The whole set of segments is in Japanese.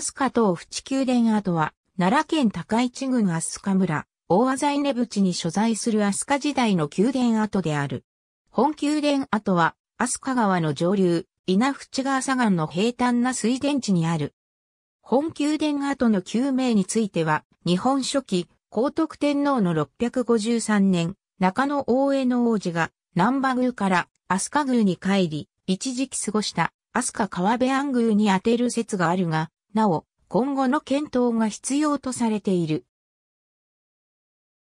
飛鳥東淵宮殿跡は、奈良県高市郡飛鳥村、大和在根淵に所在する飛鳥時代の宮殿跡である。本宮殿跡は、飛鳥川の上流、稲淵川左岸の平坦な水田地にある。本宮殿跡の旧名については、日本初期、高徳天皇の653年、中野大江の王子が、南波宮から飛鳥宮に帰り、一時期過ごした飛鳥川辺安宮に当てる説があるが、なお、今後の検討が必要とされている。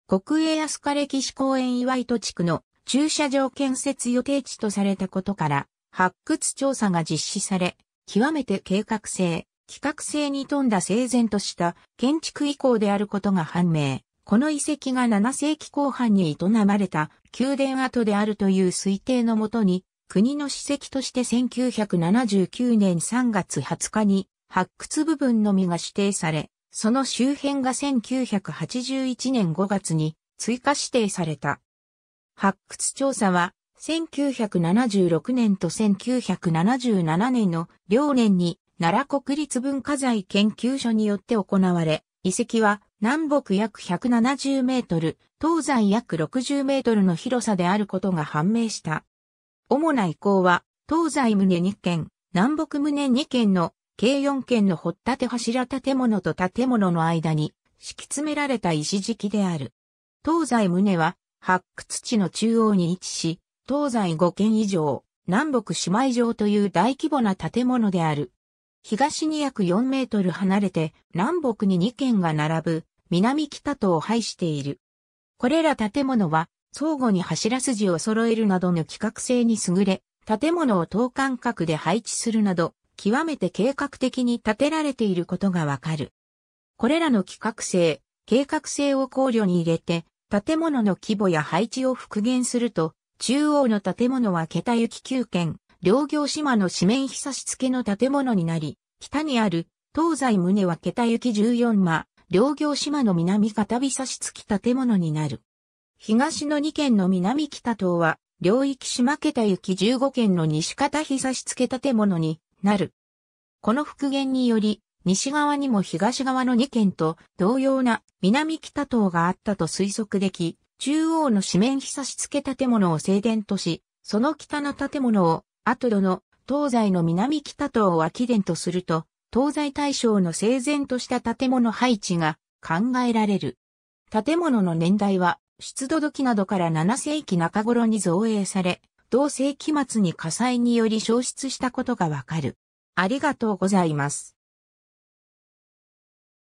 国営飛鳥歴史公園岩井戸地区の駐車場建設予定地とされたことから、発掘調査が実施され、極めて計画性、企画性に富んだ整然とした建築意向であることが判明。この遺跡が7世紀後半に営まれた宮殿跡であるという推定のもとに、国の史跡として1979年3月20日に発掘部分のみが指定され、その周辺が1981年5月に追加指定された。発掘調査は、1976年と1977年の両年に奈良国立文化財研究所によって行われ、遺跡は南北約170メートル、東西約60メートルの広さであることが判明した。主な遺構は、東西胸2件、南北胸2件の計4軒の掘っ立て柱建物と建物の間に敷き詰められた石敷きである。東西棟は発掘地の中央に位置し、東西5軒以上、南北姉妹城という大規模な建物である。東に約4メートル離れて南北に2軒が並ぶ南北とを配している。これら建物は相互に柱筋を揃えるなどの規格性に優れ、建物を等間隔で配置するなど極めて計画的に建てられていることがわかる。これらの企画性、計画性を考慮に入れて、建物の規模や配置を復元すると、中央の建物は桁雪9軒、両行島の四面ひさし付けの建物になり、北にある東西棟は桁雪14間、両行島の南片ひさし付き建物になる。東の2軒の南北東は、領域島桁雪15軒の西片ひさし付け建物に、なる。この復元により、西側にも東側の2県と同様な南北東があったと推測でき、中央の四面ひさし付け建物を正殿とし、その北の建物を、アトの東西の南北東を秋殿とすると、東西大象の整然とした建物配置が考えられる。建物の年代は、出土時などから7世紀中頃に造営され、同世紀末に火災により消失したことがわかる。ありがとうございます。